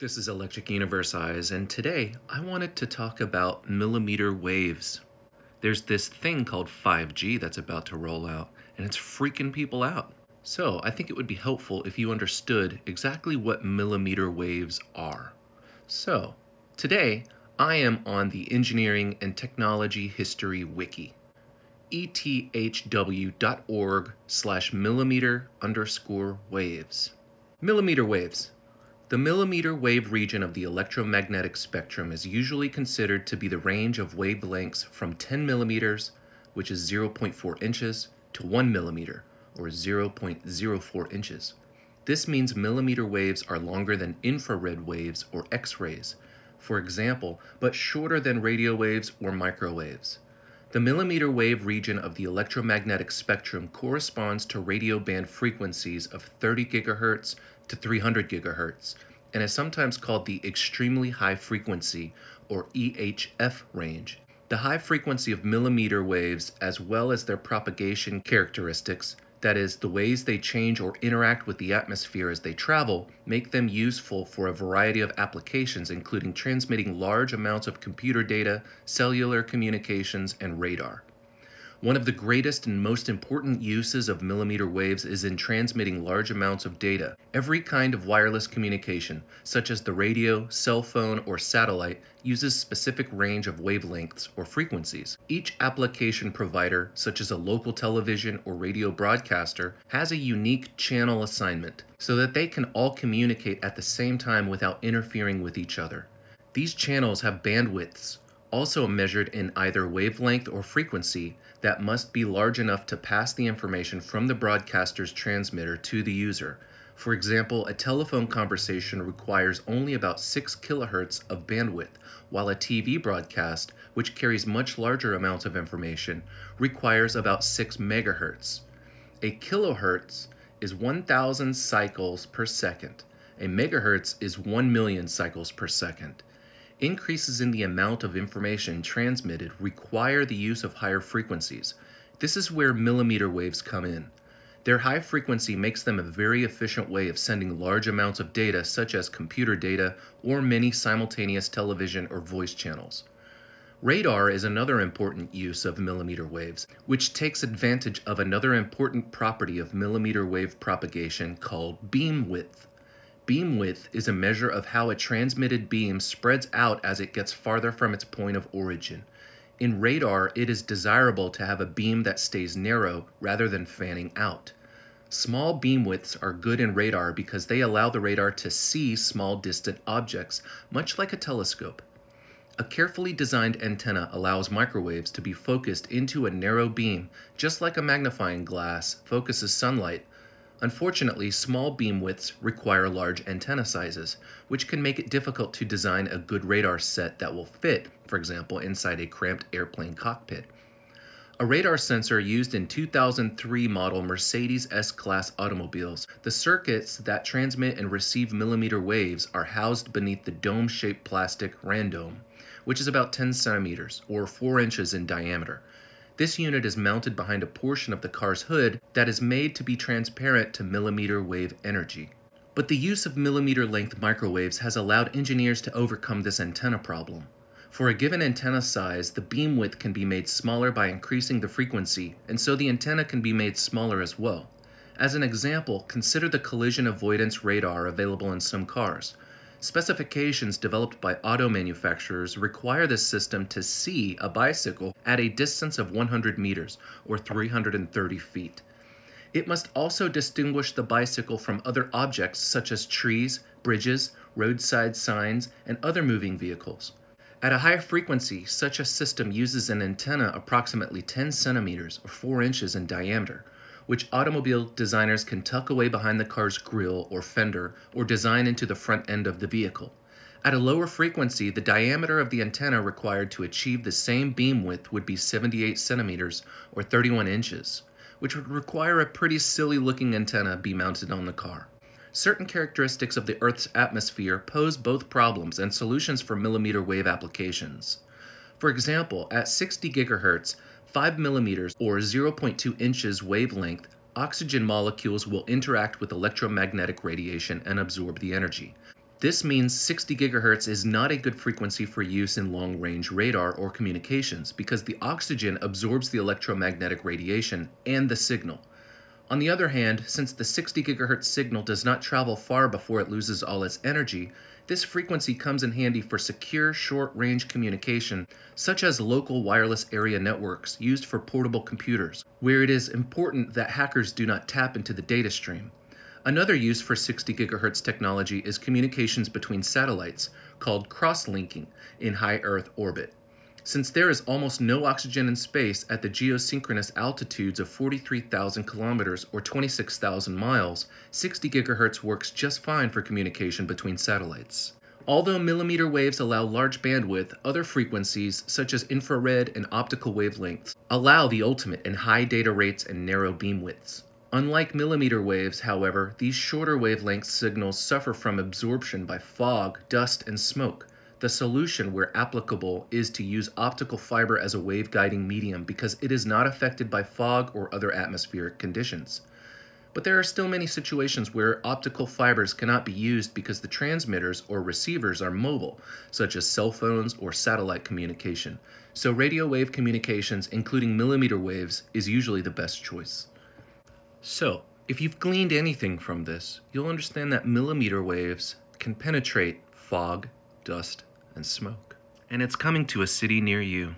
This is Electric Universe Eyes, and today I wanted to talk about millimeter waves. There's this thing called 5G that's about to roll out, and it's freaking people out. So I think it would be helpful if you understood exactly what millimeter waves are. So today I am on the Engineering and Technology History Wiki, ethw.org slash millimeter underscore waves. Millimeter waves. The millimeter wave region of the electromagnetic spectrum is usually considered to be the range of wavelengths from 10 millimeters, which is 0.4 inches, to 1 millimeter, or 0.04 inches. This means millimeter waves are longer than infrared waves or X rays, for example, but shorter than radio waves or microwaves. The millimeter wave region of the electromagnetic spectrum corresponds to radio band frequencies of 30 gigahertz to 300 gigahertz and is sometimes called the extremely high frequency or EHF range. The high frequency of millimeter waves, as well as their propagation characteristics, that is, the ways they change or interact with the atmosphere as they travel, make them useful for a variety of applications, including transmitting large amounts of computer data, cellular communications, and radar. One of the greatest and most important uses of millimeter waves is in transmitting large amounts of data. Every kind of wireless communication, such as the radio, cell phone, or satellite, uses specific range of wavelengths or frequencies. Each application provider, such as a local television or radio broadcaster, has a unique channel assignment so that they can all communicate at the same time without interfering with each other. These channels have bandwidths also measured in either wavelength or frequency that must be large enough to pass the information from the broadcaster's transmitter to the user. For example, a telephone conversation requires only about 6 kilohertz of bandwidth, while a TV broadcast, which carries much larger amounts of information, requires about 6 megahertz. A kilohertz is 1,000 cycles per second. A megahertz is 1 million cycles per second. Increases in the amount of information transmitted require the use of higher frequencies. This is where millimeter waves come in. Their high frequency makes them a very efficient way of sending large amounts of data, such as computer data or many simultaneous television or voice channels. Radar is another important use of millimeter waves, which takes advantage of another important property of millimeter wave propagation called beam width. Beam width is a measure of how a transmitted beam spreads out as it gets farther from its point of origin. In radar, it is desirable to have a beam that stays narrow rather than fanning out. Small beam widths are good in radar because they allow the radar to see small distant objects, much like a telescope. A carefully designed antenna allows microwaves to be focused into a narrow beam, just like a magnifying glass focuses sunlight Unfortunately, small beam widths require large antenna sizes, which can make it difficult to design a good radar set that will fit, for example, inside a cramped airplane cockpit. A radar sensor used in 2003 model Mercedes S-Class automobiles, the circuits that transmit and receive millimeter waves are housed beneath the dome-shaped plastic randome, which is about 10 centimeters or 4 inches in diameter. This unit is mounted behind a portion of the car's hood that is made to be transparent to millimeter wave energy. But the use of millimeter length microwaves has allowed engineers to overcome this antenna problem. For a given antenna size, the beam width can be made smaller by increasing the frequency, and so the antenna can be made smaller as well. As an example, consider the collision avoidance radar available in some cars. Specifications developed by auto manufacturers require this system to see a bicycle at a distance of 100 meters or 330 feet. It must also distinguish the bicycle from other objects such as trees, bridges, roadside signs, and other moving vehicles. At a high frequency, such a system uses an antenna approximately 10 centimeters or 4 inches in diameter, which automobile designers can tuck away behind the car's grille or fender or design into the front end of the vehicle. At a lower frequency, the diameter of the antenna required to achieve the same beam width would be 78 centimeters or 31 inches, which would require a pretty silly looking antenna be mounted on the car. Certain characteristics of the Earth's atmosphere pose both problems and solutions for millimeter wave applications. For example, at 60 gigahertz, 5 millimeters or 0.2 inches wavelength, oxygen molecules will interact with electromagnetic radiation and absorb the energy. This means 60 gigahertz is not a good frequency for use in long range radar or communications because the oxygen absorbs the electromagnetic radiation and the signal. On the other hand, since the 60 GHz signal does not travel far before it loses all its energy, this frequency comes in handy for secure short-range communication, such as local wireless area networks used for portable computers, where it is important that hackers do not tap into the data stream. Another use for 60 GHz technology is communications between satellites, called cross-linking, in high Earth orbit. Since there is almost no oxygen in space at the geosynchronous altitudes of 43,000 kilometers or 26,000 miles, 60 gigahertz works just fine for communication between satellites. Although millimeter waves allow large bandwidth, other frequencies, such as infrared and optical wavelengths, allow the ultimate in high data rates and narrow beam widths. Unlike millimeter waves, however, these shorter wavelength signals suffer from absorption by fog, dust, and smoke. The solution, where applicable, is to use optical fiber as a wave guiding medium because it is not affected by fog or other atmospheric conditions. But there are still many situations where optical fibers cannot be used because the transmitters or receivers are mobile, such as cell phones or satellite communication. So radio wave communications, including millimeter waves, is usually the best choice. So, if you've gleaned anything from this, you'll understand that millimeter waves can penetrate fog, dust, and smoke. And it's coming to a city near you.